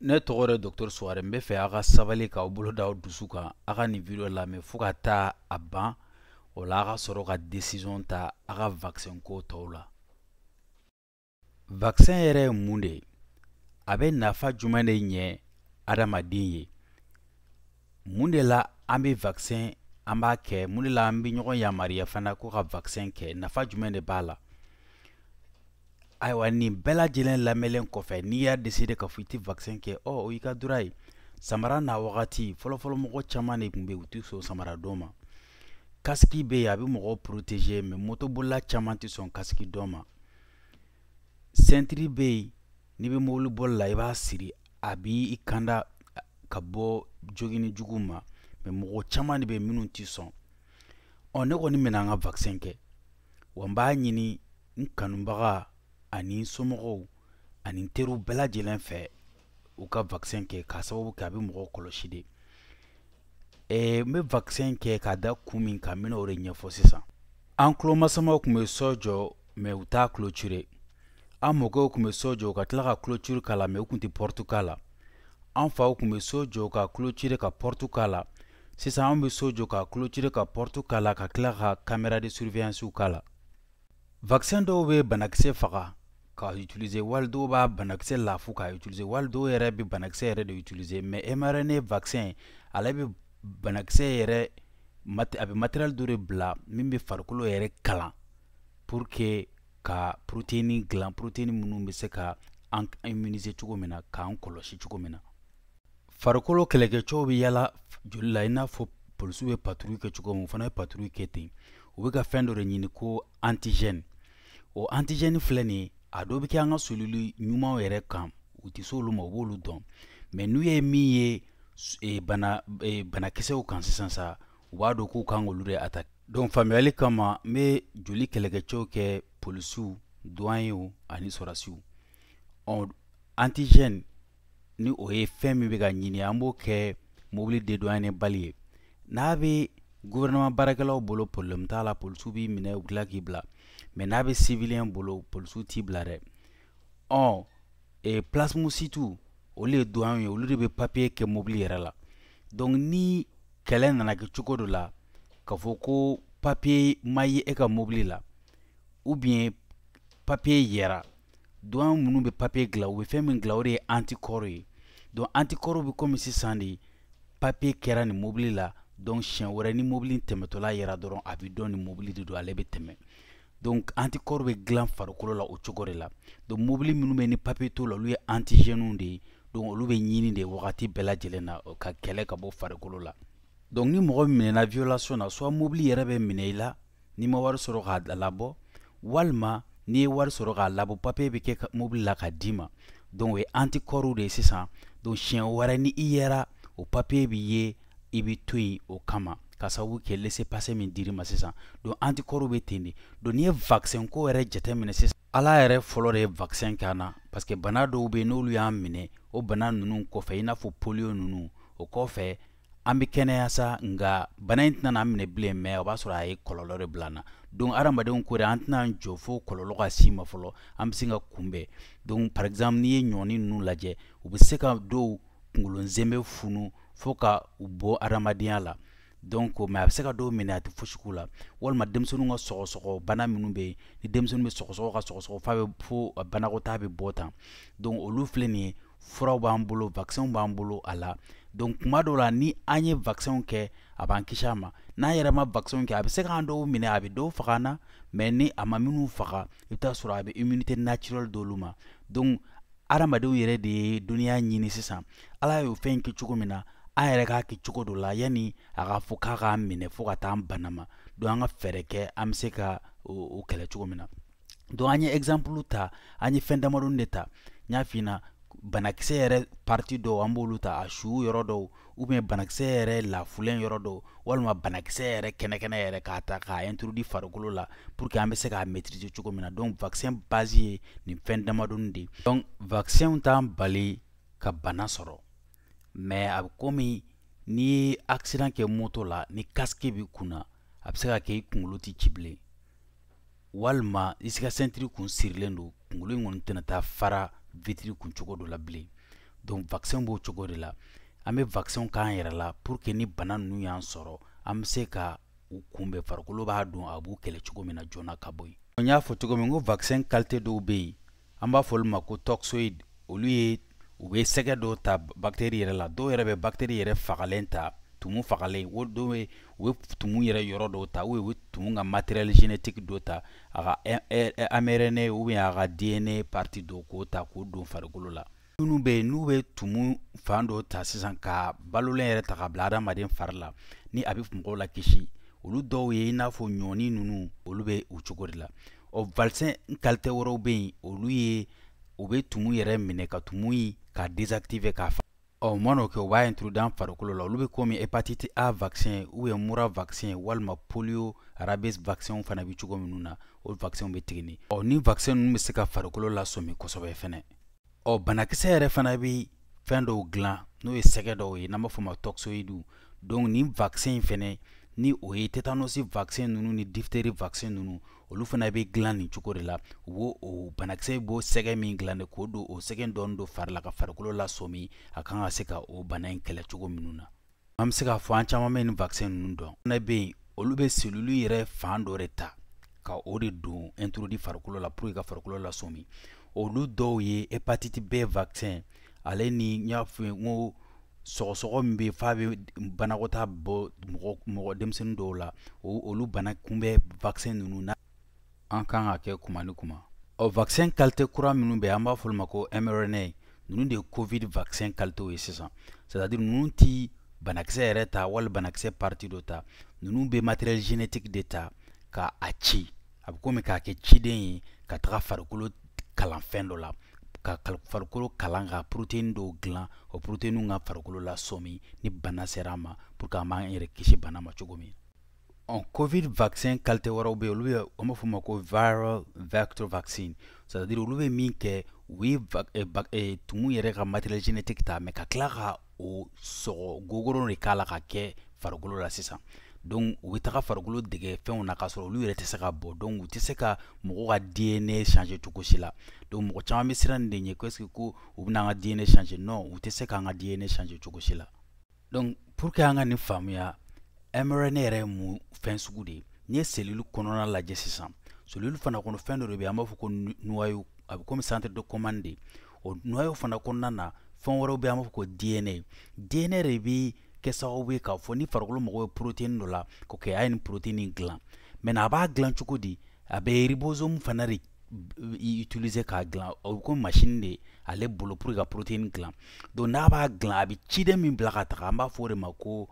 ne tɔgɔ yɛrɛ dɔktɔr suware n be fɛ a ka sabali k'aw bolo daw dusu kan a ka nin video lamɛn fɔɔ ka taa a ban o la a ka sɔrɔ ka desizɔn ta a ka vaksɛn ko tɔw la vaksɛn yɛrɛ ye mun de a be nafa juman de ɲɛ adamaden ye mun de la an be vaksɛn an b'a kɛ mun de la an be ɲɔgɔn yamariya fana ko ka vaksɛn kɛ nafa juman de b'a la ayiwa nin bɛɛ lajɛlen kɔfɛ n'i y'a deside k'a fɔ i tɛ vaccin kɛ ɔ o y'i ka dura ye samara n'a wagati fɔlɔfɔlɔmɔgɔ mɔgɔ caman de tun bɛ u tɛ sɔn samara don ma kasiki be yen a bɛ mɔgɔw protéger mais motobolila caman tɛ sɔn kasiki dɔn ma ceinture bɛ yen n'i bɛ mobili boli la i b'a siri a b'i kanda ka bɔ jogini jugu ma mais mɔgɔ caman de bɛ yen tɛ sɔn ɔ ne kɔni bɛna n ka vaccin kɛ wa n b'a ɲini n kanubaga ani somɔgɔw ani teriw bɛɛ fɛ u ka vaccin kɛ k'a sababu kɛ a bɛ mɔgɔw kɔlɔsi de ɛɛ n bɛ vaccin kɛ k'a da kun min kan n bɛna o de ɲɛfɔ sisan an tulomasamaw tun bɛ sɔ jɔ mɛ u t'a clôturer an mɔkɛw tun bɛ so jɔ ka tila ka clôture k'a la mɛ u tun tɛ porte k'a la an faw tun bɛ so jɔ ka clôture ka porte k'a la sisan an bɛ so jɔ ka clôture ka porte k'a la ka tila ka caméra de surveillance k'a la vaccin dɔw bɛ banakisɛ faga ka utiliser waldo b'a banakisɛ lafu ka utiliser waldo yɛrɛ bɛ banakisɛ yɛrɛ de utilize ma mrna vaccin ale bɛ banakisɛ yɛrɛ mat a bɛ matériel dɔ de bila min bɛ farikolo yɛrɛ kalan purke ka proteini dilan protéine minnu be se ka an immuniser cogo min na k'an kɔlɔsi cogo min na farikolo kɛlɛkɛcɛw bɛ yala joli la i n'a fɔ polisiw be patrui kɛ cogo min u fana ye patrouille kɛ ten u bɛ ka fɛn dɔ de ɲini ko antigène o antigène filɛ nin ye a dɔ bɛ kɛ an ka solili ɲumanw yɛrɛ kan u tɛ se olu ma u b'olu dɔn mɛ n'u ye min ye e, e, banakisɛw kan sisan sa u b'a dɔn k'u kan k'olu de ataki donc faamuyali kama n bɛ joli kɛlɛkɛcɛw kɛ polisiw duwanyew ani sɔrasiw ɔn antigène ni o ye fɛn min bɛ ka ɲini an b'o kɛ mobili dédouané bali ye n'a bɛ gouvernement baarakɛlaw bolo problème t'a la polisiw b'i minɛ u tila k'i bila mɛ n'a bɛ civilien bolo polisiw t'i bila dɛ ɔ e, plasmusitiw olu ye doyanw ye olu de bɛ papiye kɛ mobili yɛrɛ la donc ni kɛlɛ nana kɛ cogo dɔ la k'a fɔ ko papiye ma ye e ka mobili la ou papiye yɛra doyan minnu bɛ papiye dilan u bɛ fɛn min dilan o de ye antikɔri ye donc antikɔriw bɛ komi sisan de papiye kɛra nin mobili la donc siɲɛ wɛrɛ ni mobili tɛmɛtɔla yɛra dɔrɔn a bɛ dɔn nin mobili de don ale bɛ tɛmɛ donc antikɔri be dilan farikolo la o cogo de la donc mobili minnu bɛ ni papiye t'o la olu ye antigɛniw de ye donc olu be ɲini de wagati bɛɛ na euh, ka kɛlɛ ka bɔ farikolo la donc ni mɔgɔ minɛna violation na soit mobili yɛrɛ bɛ minɛ i la n'i ma wari sɔrɔ k'a labɔ walima n'i ye wari sɔrɔ k'a labɔ papiye be kɛ mobili la ka d'i ma donc o ye antikɔriw de sisan donc siɲɛ wɛrɛ ni i yɛra o papiye b'i ye i be to yen o kama ka sababu kɛ lese pase min diri ma sisan don antikɔriw be ten de don n'i ye ko yɛrɛ jɛtɛ minɛ sisan ala yɛrɛ fɔlɔ de ye vakisɛn na parsike bana dɔw be n'olu y'an minɛ o bana nunu kɔfɛ i n'a fɔ polio nunu o kɔfɛ an be kɛnɛyasa sa nga bana ɲi tɛna minɛ bilen mɛ o b'a sɔrɔ a ye kɔlɔlɔ de bila na adamadenw de an tɛna'an jɔ fo kɔlɔlɔ ka si ma fɔlɔ an be se ka kunbɛn donc par exemple n'i ye ɲɔni nunu lajɛ u be se ka dɔw kungolon zenbe funu fɔɔ ka u bɔ adamadenya la donc mɛ a bɛ se ka dɔw minɛ a tɛ fosi la walima denmisɛnninw ka sɔgɔsɔgɔ bana minnu bɛ yen ni denmisɛnninw bɛ sɔgɔsɔgɔ ka sɔgɔsɔgɔ f'a bɛ fo banakɔtaa bɛ bɔ tan donc olu filɛ nin ye furaw b'an bolo vaccin b'an bolo a la donc kuma dɔw la ni an ye vaccin kɛ a b'an kisi a ma n'an yɛrɛ ma vaccin kɛ a bɛ se k'an dɔw minɛ a bɛ dɔw faga na mɛ ni a ma minnu faga i bɛ taa sɔrɔ a bɛ immunité naturelle d'olu ma donc adamadenw yɛrɛ de ye dɔnniya ɲini sisan ala y'o fɛn kɛ cogo min na a yɛrɛ k'a kɛ cogo dɔ la yani a ka fɔ k'a k'a minɛ fo ka taa an banama don an ka fɛɛrɛ kɛ an bɛ se ka o kɛlɛ cogo min na donc an ye exemple ta an ye fɛn damadɔni de ta n y'a f'i banakisɛ yɛrɛ parti dɔw an b'olu ta a su yɔrɔ dɔw ubiyɛn banakisɛ yɛrɛ lafulen yɔrɔ dɔw walima banakisɛ yɛrɛ kɛnɛkɛnɛ yɛrɛ k'a ta k'a introduit farikolo la pour que an be se k'a maîtriser cogo min na donc vaccin basi ye nin fɛn damadɔni de donc vaccɛnw t'an bali ka bana sɔrɔ mɛ a bɛ komi n'i ye accident kɛ moto la ni casque b'i kunna a bɛ se ka kɛ i kunkolo ti ci bilen walima i si ka ceinture kun sirilen do kunkolo in kɔni tɛna taa fara vitiri kun cogo dɔ la bilen donc vaccin b'o cogo de la an bɛ vaccin k'an yɛrɛ la pour que ni bana ninnu y'an sɔrɔ an bɛ se ka u kunbɛn farikolo b'a don a b'u kɛlɛ cogo min na joona ka bɔ yen. n y'a fɔ cogo min ko vaccin kalite dɔw bɛ yen an b'a fɔ olu ma ko toxoid olu ye u be sɛgɛ dɔ ta bakteri yɛrɛ la dɔw yɛrɛ bɛ bakiteri yɛrɛ fagalen ta tumu fagalen o dɔw ye u bɛ tumu yɛrɛ yɔrɔ dɔw ta u bɛ tumu ka matériel génétique dɔ ta a ka mRNA ubiyɛn a ka DNA partie dɔ k'o ta k'o don farikolo la minnu bɛ n'u bɛ tumu fan dɔ ta sisan ka balolen yɛrɛ ta ka bila adamaden fari la ni a bɛ mɔgɔw la kisi olu dɔw ye i n'a fɔ ɲɔni ninnu olu bɛ o cogo de la ɔ vaccin qualité wɛrɛw bɛ yen olu ye u be tumu yɛrɛ minɛ ka tumu yi k'a désactive k'a fa ɔ u kɛ u b'a introduit an farikolo la olu be komi hépatite a vaccin u ye mura vaccin walima polio rabes vaccinw fana be cogo minnu na o vaccin be tigini ɔ ni vaccin nunu be se ka farikolo lasomi kosɔbɛ fɛnɛ ɔ banakisɛ yɛrɛ fana be fɛn dɔw gilan n'o ye sɛgɛ dɔw ye n'an b'a fɔ ma toxoidu donc nin vaccin fɛnɛ ni o ye tetanosi vaccin nunu ni difteri vaccin nunu olu fana bɛ dilan nin cogo de la u b'o o banakisɛ b'o sɛgɛ min dilan de k'o don o sɛgɛ dɔɔni don fari la ka farikolo lasomi a kan ka se ka o bana in kɛlɛ cogo minnu na an bɛ se k'a fɔ an caman bɛ nin vaccin ninnu dɔn fana bɛ yen olu bɛ selulu yɛrɛ fan dɔ de ta ka o de don introduit farikolo la pour que ka farikolo lasomi olu dɔw ye hepatite B vaccin ale ni n y'a fɔ n ko sɔgɔsɔgɔ min bɛ yen f'a bɛ banakɔtaa bɔ mɔgɔ mɔgɔ denmisɛnnin dɔw la olu bana kunbɛn vaccin ninnu na an kan ka kɛ kuma ni kuma ɔ vaccin kalite kura minnu bɛ an b'a fɔ ma ko mrna ninnu de covid vaccin kalitew ye sisan c'est nunu ti banakisɛ yɛrɛ ta wali banakisɛ parti do ta nunu be matériel genétike de ta ka a ci a bɛ komi k'a kɛ ciden ye ka taga farikolo kalan fɛn dɔ la ka farikolo kalan ka protein dɔw gilan o protéine ka farikolo lasomi ni bana sera ma pour ka an yɛrɛ kisi bana ma cogo min on covid vaccin kalite wɛrɛw be olu be an b'a fɔ ko viral vector vaccine c'est dire olu be min kɛ u ye tumu yɛrɛ ka matériel génétique ta mais ka kila ka o sɔgɔ gogoron de k'a la ka kɛ farikolo la sisan donc u be taga farikolo dege fɛnw na k'a sɔrɔ olu yɛrɛ tɛ se ka bɔ donc u tɛ se ka mɔgɔ ka dna change cogo la donc mɔgɔ caman be siran ni de ɲɛ ko ko u bena an ka dna change non u tɛ se k'an ka dna change cogo la donc pour que an ka ni faamuya mrna yɛrɛ mu mun fɛn sugu de n'i ye selulu kɔnɔna lajɛ sisan selulu fana kɔnɔ fɛn dɔ de be an b'a fɔ ko noyau a be komi centre de commande de o noyau fana kɔnɔna na fɛn wɛrɛw be an b'a fɔ ko dna dna de be kɛ sababu ye k'a fɔ ni farikolo mago ye protéine dɔ la ko kɛ a ye nin protéine dilan maintenant a b'a dilan cogo di a bɛ ribosome fana de utiliser k'a dilan o bɛ komi machine de ale bolo pour ka protéine dilan donc n'a b'a dilan a bɛ ciden min bila ka taga an b'a fɔ o de ma ko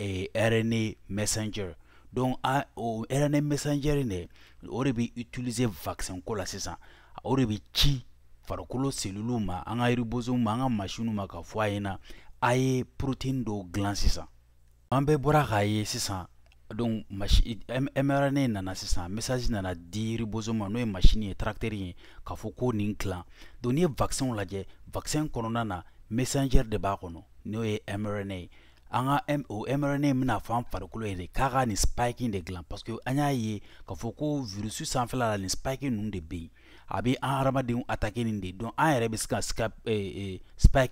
a RNA messenger donc a RNA messenger ne o de bɛ utiliser vaccin ko la sisan o de bɛ ci farikolo seliluw ma an ka ribosow ma an ka masinuw ma k'a fɔ a na a ye protein dɔw dilan sisan an bɛɛ bɔra k'a ye sisan donc machi mRNA nana sisan message nana di ribosome ma n'o ye machine ye tracteur ye k'a fɔ ko nin tilan donc n'i ye vaccin lajɛ vaccin kɔnɔna na messenger de b'a kɔnɔ n'o ye mRNA ye an ka mrna bɛna fɔ an farikolo yɛrɛ k'a ka nin spike de dilan parce an y'a ye k'a fɔ ko virusi sanfɛla la nin spike ninnu de bɛ a bɛ an hadamadenw attaquer nin de donc an yɛrɛ bɛ se ka ska eh,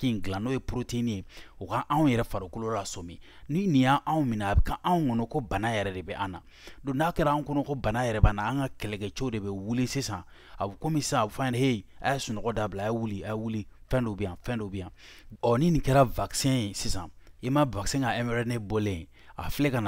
eh, n'o ye protéine ye o ka anw yɛrɛ farikolo lasɔmi ni nin y'anw minɛ a bɛ ka anw kɔnɔ ko bana yɛrɛ de bɛ an na donc n'a kɛra an kɔnɔ ko bana yɛrɛ b'an an ka kɛlɛkɛcɛw de bɛ wuli sisan a bɛ komi sisan a bɛ fɔ ɲɛna hey a ye sunɔgɔ dabila a ye wuli a ye wuli fɛn dɔ bɛ fɛn dɔ bɛ ɔ ni nin kɛra vaccin ye sisan i ma vaccin ka mrna bɔlen a filɛ ka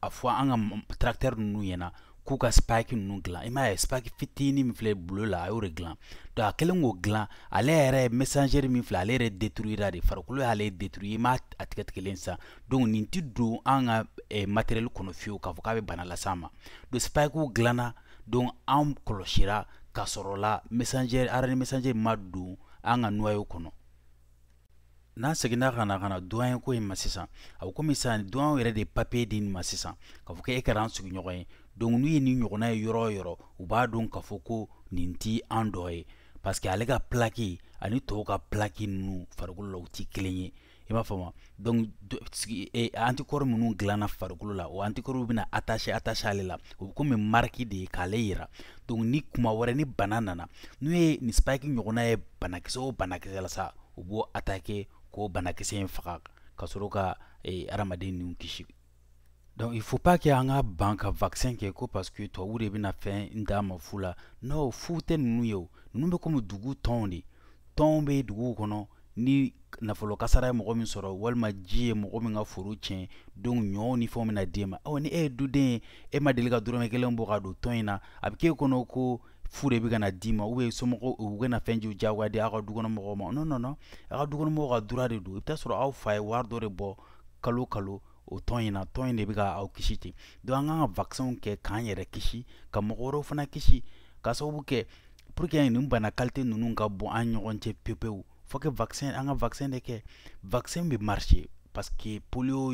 a fɔ an ka tractɛr nunu yɛna k'u ka spike nunu dilan i m'a ye spike fitini min filɛ bulo la a y'o de dilan donc a kɛlen k'o dilan ale yɛrɛ messager min filɛ ale yɛrɛ détruira de farikolo y'ale détruit i m'a a tigɛ tigɛlen donc nin ti don an ka eh, matériel kɔnɔ fiyewu k'a fɔ k'a bɛ bana las'an ma donc spikew dilanna donc an kɔlɔsira k'a sɔrɔ la messager rna ma don an ka noyau kɔnɔ n'an seginna ka na ka na duwanye ko in ma sisan a bɛ komi sisan duwanyew yɛrɛ de papiye di nin ma sisan k'a fɔ k'e kɛra an sigiɲɔgɔn ye donc n'u ye nin ɲɔgɔnna ye yɔrɔ o yɔrɔ u b'a dɔn k'a fɔ ko nin ti an dɔ ye parce que ale ka plaki ani tɔw ka plaki ninnu farikolo la u ti kelen ye i b'a faamu donc e, antikɔri minnu dilanna farikolo la o antikɔriw bɛna attaché attaché ale la o bɛ komi marque de ye k'ale yira donc ni kuma wɛrɛ ni bana nana n'u ye nin spike ɲɔgɔnna ye banakisɛ o banakisɛ la sa u b'o attaquer k'o banakisɛ in faga ka sɔrɔ ka eh, adamaden niw kisi donc il faut pas que an ka ban ka vaccin kɛ ko parce que de bena fɛn d'a ma fu la non fu tɛ nunu ye o ninnu bɛ komi dugu tɔnw de tɔnw bɛ duguw kɔnɔ ni nafolo kasara ye mɔgɔ min sɔrɔ walima ji ye mɔgɔ min ka foro tiɲɛ don ɲɔw ni fɛnw bɛna d'e ma ni e ye duden ye e ma deli ka dɔrɔmɛ kelen bɔ ka don tɔn yi na a be k'e kɔnɔ ko fu e de be kana di ma ubiyɛ somɔgɔ u bena fɛn jiw jagoya di aw ka dukɔnɔmɔgɔw ma non non non aw ka dukɔnɔmɔgɔw ka dura de don i e be taa sɔrɔ aw fa ye wari dɔ de bɔ kalo kalo o tɔn ɲi e na tɔn de bi ka aw kisi ten donc an k'an ka vakisinw kɛ k'an yɛrɛ kisi ka mɔgɔ wɛrɛw fana kisi ka sababu kɛ pour que nin bana kalite nunu ka bon an ɲɔgɔn cɛ pepewu fo ke vaccin an ka vaccin de kɛ vaccin be marche parce paske polio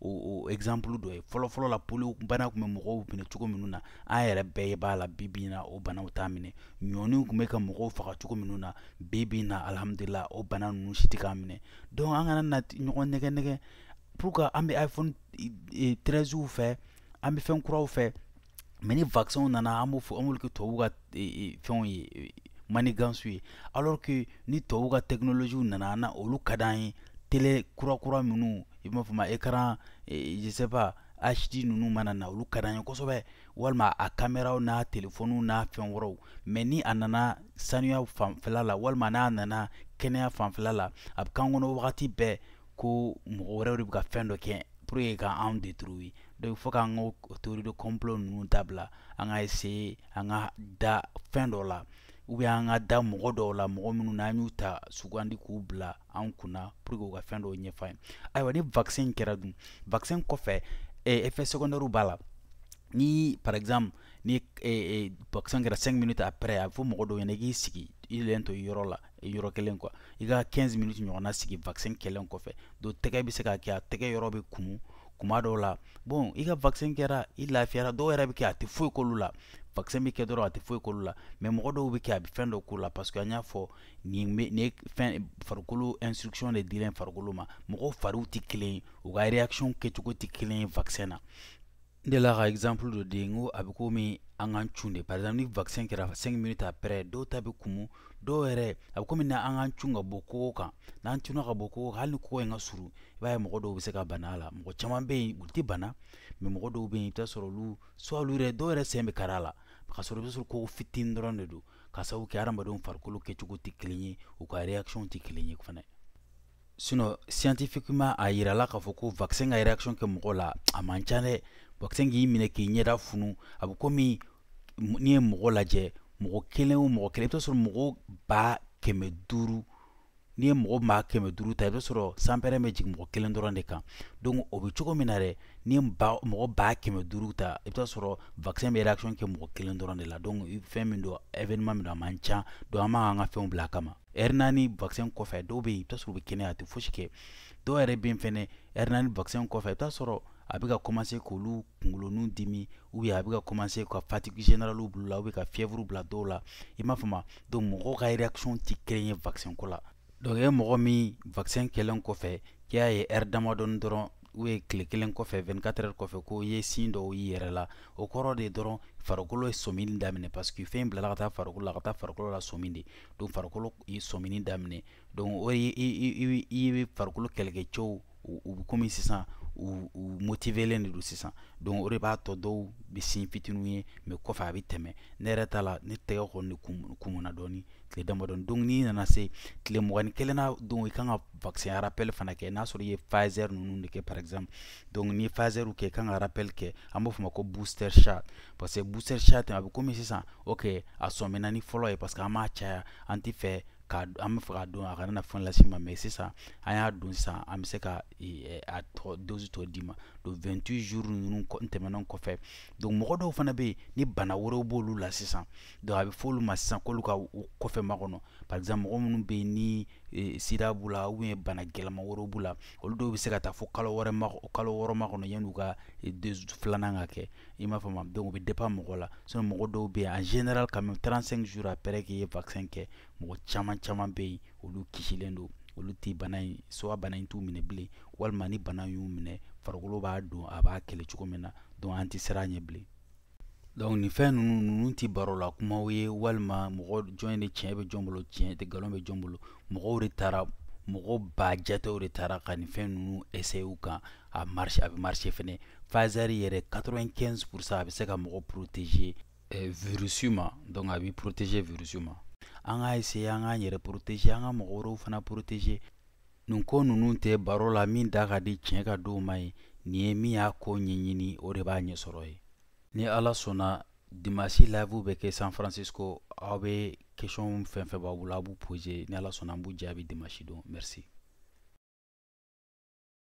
o, o exemple dɔ ye fɔlɔfɔlɔ la polio bana kun bɛ mɔgɔw minɛ cogo minnu na an yɛrɛ bɛɛ b'a la bibi na o banaw t'a minɛ ɲɔni kun bɛ ka mɔgɔw faga cogo minnu na bibi na alhamdulila o bana ninnu si tɛ k'a minɛ donc an kana na ɲɔgɔn nɛgɛ nɛgɛ pour que an bɛ iphone treizew fɛ an bɛ fɛn kuraw fɛ mɛ ni vaccin nana an b'o fɔ an b'olu kɛ tubabu ka fɛnw ye manigansu ye alors que ni tubabu ka technologie nana na olu ka d'an ye tele kura kura minu i b'a fɔ ma écran e, je sais pas hd nunu mana na olu ka d'an ye kosɛbɛ walima a kameraw n'a telefɔniw n'a fɛn wɛrɛw mɛ ni a nana sanuya fanfɛla la walima n'a nana kɛnɛya fanfɛla la a bɛ k'an kɔnɔ wagati bɛɛ ko mɔgɔ wɛrɛw de bɛ ka fɛn dɔ kɛ pour que ka anw détruire donc il faut k'an ka théorie de complot nunu dabila an ka essayer an ka da fɛn dɔ la u be an ka da mɔgɔ dɔw la mɔgɔ minnu na an y'u ta sugandi k'u bila an kunna pour que u ka fɛn dɔw ɲɛfa ye ayiwa ni vaccin kɛra dun vaccin kɔfɛ e, effet secondaire b'a la ni par exemple ni eh, eh, vaccin kɛra 5 minutes après a bɛ mɔgɔ dɔw ɲɛna k'i sigi i len to yɔrɔ la yɔrɔ kelen quoi i ka 15 minutes ɲɔgɔnna sigi vaccin kɛlen kɔfɛ donc tɛgɛ be se ka kɛ a tɛgɛ yɔrɔ bɛ kumu kuma dɔw la bon i ka vaccin kɛra i lafiyara dɔw yɛrɛ be kɛ a tɛ foyi k'olu la vaccin bɛ kɛ dɔrɔn a tɛ foyi k'olu la mɛ mɔgɔ dɔw bɛ kɛ a bɛ fɛn dɔ k'u la parce que an y'a fɔ nin bɛ nin fɛn farikolo instruction de dira farikolo ma mɔgɔw fariw tɛ kelen ye u ka réaction kɛcogo tɛ kelen ye vaccin na n delila ka exemple dɔ di n ko a bɛ komi an k'an cun de par exemple ni vaccin kɛra 5 minutes après dɔw ta bɛ kumu dɔw yɛrɛ a bɛ komi na an k'an cun ka bɔ kogo kan n'an cunna ka bɔ kogo kan hali ni kogo in ka surun i b'a ye mɔgɔ dɔw bɛ se ka bana a la mɔgɔ caman bɛ yen u tɛ bana mɛ mɔgɔ dɔw bɛ yen i bɛ taa sɔrɔ olu soit olu yɛrɛ dɔw yɛrɛ sen bɛ kari a la k'a sɔrɔ i bɛ sɔrɔ ko fitinin dɔrɔn de do k'a sabu kɛ hadamadenw farikolo kɛcogo tɛ kelen ye u ka réaction tɛ kelen ye fana sinon scientifiquement a yirala k'a fɔ ko vaccin ka réaction kɛ mɔgɔ la a man ca dɛ vaccin k'i minɛ k'i ɲɛda funu a be komi n'i ye mɔgɔ lajɛ mɔgɔ kelen o mɔgɔ kelen i bɛ t'a sɔrɔ mɔgɔ ba kɛmɛ duuru n'i ye mɔgɔ maa kɛmɛ duuru ta i bɛ sɔrɔ sanpɛrɛ bɛ jigi mɔgɔ kelen dɔrɔn de kan donc o bɛ cogo min na dɛ n'i ye mɔgɔ baa kɛmɛ duuru ta i bɛ taa sɔrɔ vaccin bɛ réaction kɛ mɔgɔ kelen dɔrɔn de la donc fɛn min don événement min don a man ca donc an man kan ka fɛnw bila a kama ɛri naani vaccin kɔfɛ dɔw bɛ yen i bɛ taa sɔrɔ u bɛ kɛnɛya a tɛ fosi kɛ dɔw yɛrɛ bɛ yen fɛnɛ ɛri naani vaccin kɔfɛ i bɛ taa sɔrɔ a bɛ ka commencer k'olu kunkoloninw dimi ou bien a bɛ ka commencer ka fatigue générale bila ou bien ka fièvre bila dɔw la i m'a faamu donc mɔgɔw ka réaction tɛ kelen ye vaccin ko la donc e mɔgɔ min vaccin kɛlen kɔfɛ k'i y'a ye ɛri damadɔni dɔrɔn u ye tile kelen kɔfɛ 24 heures kɔfɛ ko ye sin dɔw y'i yɛrɛ la o kɔrɔ de dɔrɔn farikolo ye sɔmini daminɛ parce que fɛn bilala ka taa farikolo la ka taa farikolo la sɔmi de donc farikolo ye sɔmini daminɛ donc o ye i i farikolo kɛlɛkɛcɛw u bɛ komi sisan u u motivelen de don sisan donc o de b'a tɔ dɔw bɛ sin fitinin ye mais kɔfɛ a bɛ tɛmɛ ne yɛrɛ ta la ne tɛgɛ kɔni de kumuna dɔɔni tile damadɔn donc n'i nana se tile mugani kelen na don i e kan ka vaccin rappel fana kɛ n'a sɔrɔ i ye pfizer ninnu de kɛ par exemple donc ni pfizer kɛ i kan ka rappel kɛ an b'a fɔ ma ko booster shot parce que booster shot a bɛ komi sisan ok a sɔmina e ni fɔlɔ ye parce que an m'a caya an ti fɛ ka fɛ k'a don a kana na fɛn las'i ma mais sisan an y'a don sisan an be se ka a tɔ dosi tɔ d'i ma don vingt jour jours ninnu tɛmɛnen kɔfɛ donc mɔgɔ dɔw fana be ni bana wɛrɛw b'olu la sisan donc a be fɔ olu ma sisan k'olu ka kɔfɛ ma kɔnɔ par exemple mɔgɔ minnu be ni Eh, sida b'u la ubiyɛn bana gɛlɛma wɛrɛw b'u la olu dɔw be se ka taa fɔ kalo wɔrɛ ma kalo wɔrɔ ma kɔnɔ yan'u ka eh, filanan ka kɛ i m'a faamu donc o be dépend mɔgɔ la sinɔ mɔgɔ dɔw be yen en général quand même 35 jours après k'i ye vaccin kɛ mɔgɔ caaman caaman be yen olu kisilen do olu tɛ bana in soit bana in t'u minɛ bilen walima ni bana y'u minɛ farikolo b'a don a b'a kɛlɛ cogo min na donc an tɛ siran ɲɛ bilen donc nin fɛn nunu nunu ti barola kumaw ye walima mɔgɔ jɔn de tiɲɛ bɛ jɔn bolo tiɲɛ tɛ galon bɛ jɔn bolo mɔgɔw de tara mɔgɔ ba jatew de tara ka nin fɛn nunu essayew kan a marche a bɛ marche fɛnɛ Pfizeri yɛrɛ 95 pourcent a bɛ se ka mɔgɔ protéger eh, virusi ma donc a b'i protéger virusi ma an k'a essayer an k'an yɛrɛ protéger an ka mɔgɔ wɛrɛw fana protéger nin ko nunu tɛ baro la min da ka di tiɲɛ ka di o ma ye nin ye min y'a ko ɲɛɲini o de b'a ɲɛsɔrɔ ye ni ala sɔnna dimasi live bɛ kɛ san francisco aw bɛ question fɛn b'a bolo a b'u pose ni ala sɔnna an b'u jaabi dimasi don merci